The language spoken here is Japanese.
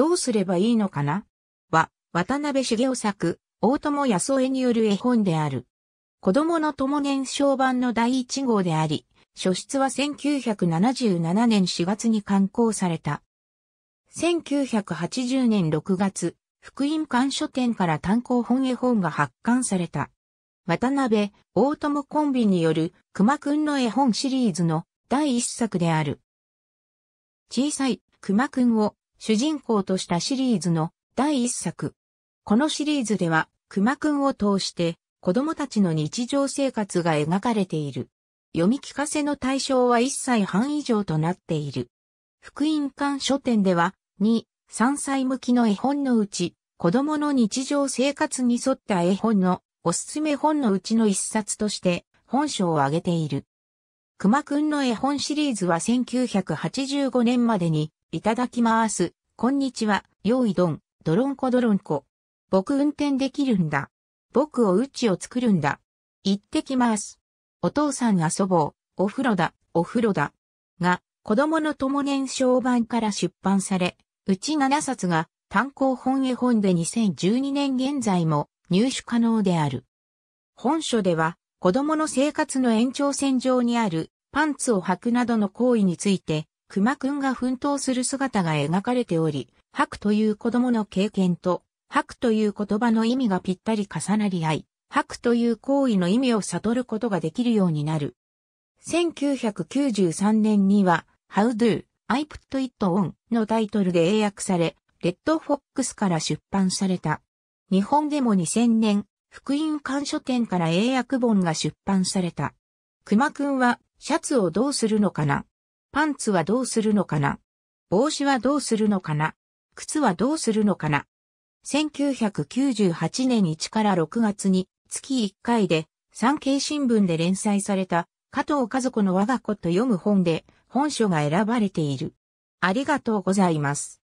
どうすればいいのかなは、渡辺茂雄作、大友康夫による絵本である。子供の友年賞版の第1号であり、書出は1977年4月に刊行された。1980年6月、福音館書店から単行本絵本が発刊された。渡辺、大友コンビによる熊くんの絵本シリーズの第一作である。小さい熊くんを主人公としたシリーズの第一作。このシリーズでは、熊くんを通して子供たちの日常生活が描かれている。読み聞かせの対象は1歳半以上となっている。福音館書店では、2、3歳向きの絵本のうち、子供の日常生活に沿った絵本のおすすめ本のうちの一冊として本書を挙げている。熊くんの絵本シリーズは1985年までにいただきますこんにちは、用意どん、ドロンコドロンコ。僕運転できるんだ。僕をうちを作るんだ。行ってきます。お父さん遊ぼう、お風呂だ、お風呂だ。が、子供の共年商版から出版され、うち7冊が単行本絵本で2012年現在も入手可能である。本書では、子供の生活の延長線上にあるパンツを履くなどの行為について、熊くんが奮闘する姿が描かれており、白という子供の経験と、白という言葉の意味がぴったり重なり合い、白という行為の意味を悟ることができるようになる。1993年には、How do I put it on のタイトルで英訳され、レッドフォックスから出版された。日本でも2000年、福音館書店から英訳本が出版された。熊くんは、シャツをどうするのかなパンツはどうするのかな帽子はどうするのかな靴はどうするのかな ?1998 年1から6月に月1回で産経新聞で連載された加藤和子の我が子と読む本で本書が選ばれている。ありがとうございます。